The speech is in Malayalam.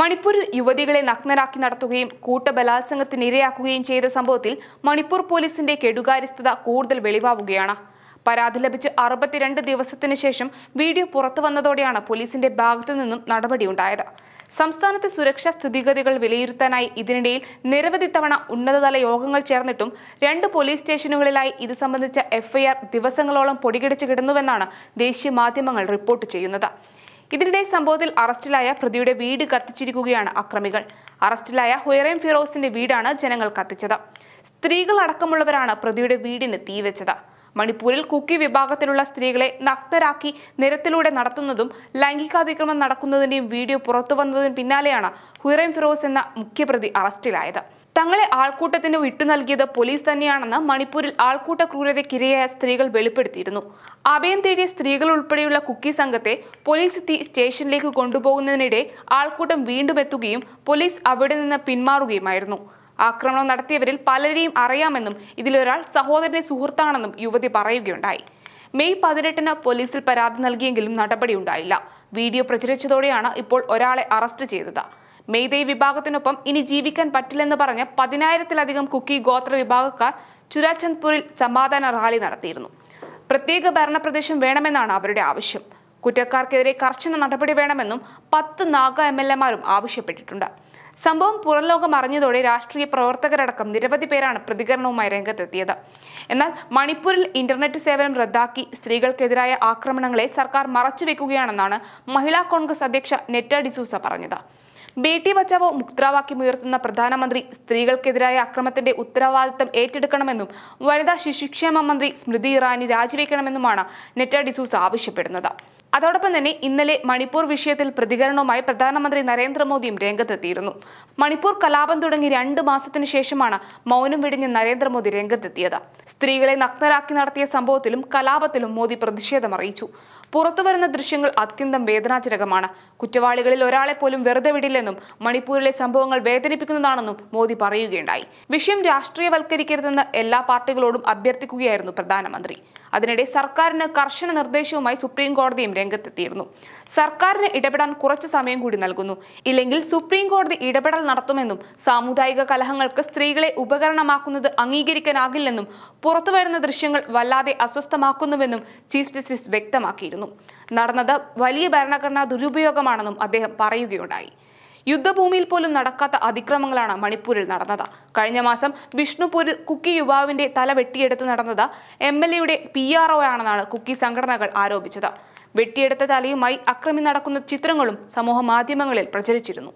മണിപ്പൂരിൽ യുവതികളെ നഗ്നരാക്കി നടത്തുകയും കൂട്ടബലാത്സംഗത്തിന് ഇരയാക്കുകയും ചെയ്ത സംഭവത്തിൽ മണിപ്പൂർ പോലീസിന്റെ കെടുകാര്യസ്ഥത കൂടുതൽ വെളിവാവുകയാണ് പരാതി ലഭിച്ച് അറുപത്തിരണ്ട് ദിവസത്തിന് ശേഷം വീഡിയോ പുറത്തു വന്നതോടെയാണ് പോലീസിന്റെ ഭാഗത്തു നിന്നും നടപടിയുണ്ടായത് സംസ്ഥാനത്തെ സുരക്ഷാ സ്ഥിതിഗതികൾ വിലയിരുത്താനായി ഇതിനിടയിൽ നിരവധി തവണ ഉന്നതതല യോഗങ്ങൾ ചേർന്നിട്ടും രണ്ട് പോലീസ് സ്റ്റേഷനുകളിലായി ഇത് സംബന്ധിച്ച എഫ്ഐആർ ദിവസങ്ങളോളം പൊടികിടിച്ചു കിടന്നുവെന്നാണ് ദേശീയ മാധ്യമങ്ങൾ റിപ്പോർട്ട് ചെയ്യുന്നത് ഇതിനിടെ സംഭവത്തിൽ അറസ്റ്റിലായ പ്രതിയുടെ വീട് കത്തിച്ചിരിക്കുകയാണ് അക്രമികൾ അറസ്റ്റിലായ ഹുയറേം ഫിറോസിന്റെ വീടാണ് ജനങ്ങൾ കത്തിച്ചത് സ്ത്രീകൾ അടക്കമുള്ളവരാണ് പ്രതിയുടെ വീടിന് തീവച്ചത് മണിപ്പൂരിൽ കുക്കി വിഭാഗത്തിലുള്ള സ്ത്രീകളെ നഗ്നരാക്കി നിരത്തിലൂടെ നടത്തുന്നതും ലൈംഗികാതിക്രമം നടക്കുന്നതിന്റെയും വീഡിയോ പുറത്തുവന്നതിന് പിന്നാലെയാണ് ഹുയറേം ഫിറോസ് എന്ന മുഖ്യപ്രതി അറസ്റ്റിലായത് തങ്ങളെ ആൾക്കൂട്ടത്തിന് വിട്ടു നൽകിയത് പോലീസ് തന്നെയാണെന്ന് മണിപ്പൂരിൽ ആൾക്കൂട്ട ക്രൂരതയ്ക്കിരയായ സ്ത്രീകൾ വെളിപ്പെടുത്തിയിരുന്നു അഭയം തേടിയ സ്ത്രീകൾ ഉൾപ്പെടെയുള്ള കുക്കി സംഘത്തെ പോലീസ് എത്തി സ്റ്റേഷനിലേക്ക് കൊണ്ടുപോകുന്നതിനിടെ ആൾക്കൂട്ടം വീണ്ടും എത്തുകയും പോലീസ് അവിടെ നിന്ന് പിന്മാറുകയുമായിരുന്നു ആക്രമണം നടത്തിയവരിൽ പലരെയും അറിയാമെന്നും ഇതിലൊരാൾ സഹോദരന്റെ സുഹൃത്താണെന്നും യുവതി പറയുകയുണ്ടായി മെയ് പതിനെട്ടിന് പോലീസിൽ പരാതി നൽകിയെങ്കിലും നടപടിയുണ്ടായില്ല വീഡിയോ പ്രചരിച്ചതോടെയാണ് ഇപ്പോൾ ഒരാളെ അറസ്റ്റ് ചെയ്തത് മെയ്തേ വിഭാഗത്തിനൊപ്പം ഇനി ജീവിക്കാൻ പറ്റില്ലെന്ന് പറഞ്ഞ് പതിനായിരത്തിലധികം കുക്കി ഗോത്ര വിഭാഗക്കാർ ചുരാചന്ദ്പൂരിൽ സമാധാന റാലി നടത്തിയിരുന്നു പ്രത്യേക ഭരണപ്രദേശം വേണമെന്നാണ് അവരുടെ ആവശ്യം കുറ്റക്കാർക്കെതിരെ കർശന നടപടി വേണമെന്നും പത്ത് നാഗ എം എൽ എമാരും ആവശ്യപ്പെട്ടിട്ടുണ്ട് സംഭവം പുറംലോകം അറിഞ്ഞതോടെ രാഷ്ട്രീയ പ്രവർത്തകരടക്കം നിരവധി പേരാണ് പ്രതികരണവുമായി രംഗത്തെത്തിയത് എന്നാൽ മണിപ്പൂരിൽ ഇന്റർനെറ്റ് സേവനം റദ്ദാക്കി സ്ത്രീകൾക്കെതിരായ ആക്രമണങ്ങളെ സർക്കാർ മറച്ചുവെക്കുകയാണെന്നാണ് മഹിളാ കോൺഗ്രസ് അധ്യക്ഷ നെറ്റ ഡിസൂസ പറഞ്ഞത് ബേട്ടി ബച്ചാവോ മുദ്രാവാക്യമുയർത്തുന്ന പ്രധാനമന്ത്രി സ്ത്രീകൾക്കെതിരായ അക്രമത്തിന്റെ ഉത്തരവാദിത്തം ഏറ്റെടുക്കണമെന്നും വനിതാ ശിശുക്ഷേമ മന്ത്രി സ്മൃതി ഇറാനി രാജിവെക്കണമെന്നുമാണ് നെറ്റ ഡിസൂസ് ആവശ്യപ്പെടുന്നത് അതോടൊപ്പം തന്നെ ഇന്നലെ മണിപ്പൂർ വിഷയത്തിൽ പ്രതികരണവുമായി പ്രധാനമന്ത്രി നരേന്ദ്രമോദിയും രംഗത്തെത്തിയിരുന്നു മണിപ്പൂർ കലാപം തുടങ്ങി രണ്ട് മാസത്തിനു ശേഷമാണ് മൗനം വെടിഞ്ഞ് നരേന്ദ്രമോദി രംഗത്തെത്തിയത് സ്ത്രീകളെ നഗ്നരാക്കി നടത്തിയ സംഭവത്തിലും കലാപത്തിലും മോദി പ്രതിഷേധമറിയിച്ചു പുറത്തുവരുന്ന ദൃശ്യങ്ങൾ അത്യന്തം വേദനാജനകമാണ് കുറ്റവാളികളിൽ ഒരാളെ പോലും വെറുതെ വിടില്ലെന്നും മണിപ്പൂരിലെ സംഭവങ്ങൾ വേദനിപ്പിക്കുന്നതാണെന്നും മോദി പറയുകയുണ്ടായി വിഷയം രാഷ്ട്രീയവൽക്കരിക്കരുതെന്ന് എല്ലാ പാർട്ടികളോടും അഭ്യർത്ഥിക്കുകയായിരുന്നു പ്രധാനമന്ത്രി അതിനിടെ സർക്കാരിന് കർശന നിർദ്ദേശവുമായി സുപ്രീം കോടതിയും രംഗത്തെത്തിയിരുന്നു സർക്കാരിന് ഇടപെടാൻ കുറച്ച് സമയം കൂടി നൽകുന്നു ഇല്ലെങ്കിൽ സുപ്രീം കോടതി ഇടപെടൽ നടത്തുമെന്നും സാമുദായിക കലഹങ്ങൾക്ക് സ്ത്രീകളെ ഉപകരണമാക്കുന്നത് അംഗീകരിക്കാനാകില്ലെന്നും പുറത്തുവരുന്ന ദൃശ്യങ്ങൾ വല്ലാതെ അസ്വസ്ഥമാക്കുന്നുവെന്നും ചീഫ് ജസ്റ്റിസ് വ്യക്തമാക്കിയിരുന്നു നടന്നത് വലിയ ഭരണഘടനാ ദുരുപയോഗമാണെന്നും അദ്ദേഹം പറയുകയുണ്ടായി യുദ്ധഭൂമിയിൽ പോലും നടക്കാത്ത അതിക്രമങ്ങളാണ് മണിപ്പൂരിൽ നടന്നത് കഴിഞ്ഞ മാസം വിഷ്ണുപൂരിൽ കുക്കി യുവാവിന്റെ തല വെട്ടിയെടുത്ത് നടന്നത് എം എൽ എയുടെ പി ആർ ഒ ആണെന്നാണ് കുക്കി സംഘടനകൾ ആരോപിച്ചത് വെട്ടിയെടുത്ത തലയുമായി അക്രമി നടക്കുന്ന ചിത്രങ്ങളും സമൂഹ മാധ്യമങ്ങളിൽ പ്രചരിച്ചിരുന്നു